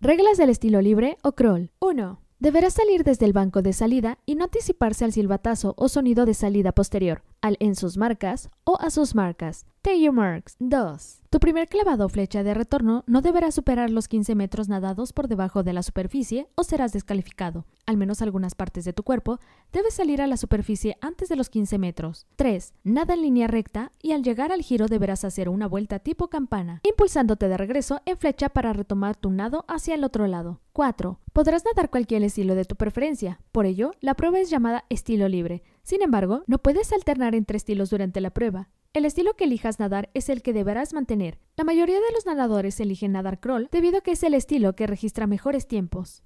Reglas del estilo libre o crawl. 1. Deberá salir desde el banco de salida y no anticiparse al silbatazo o sonido de salida posterior en sus marcas o a sus marcas. Take marks. 2. Tu primer clavado flecha de retorno no deberá superar los 15 metros nadados por debajo de la superficie o serás descalificado. Al menos algunas partes de tu cuerpo debes salir a la superficie antes de los 15 metros. 3. Nada en línea recta y al llegar al giro deberás hacer una vuelta tipo campana, impulsándote de regreso en flecha para retomar tu nado hacia el otro lado. 4. Podrás nadar cualquier estilo de tu preferencia, por ello la prueba es llamada estilo libre. Sin embargo, no puedes alternar entre estilos durante la prueba. El estilo que elijas nadar es el que deberás mantener. La mayoría de los nadadores eligen nadar crawl debido a que es el estilo que registra mejores tiempos.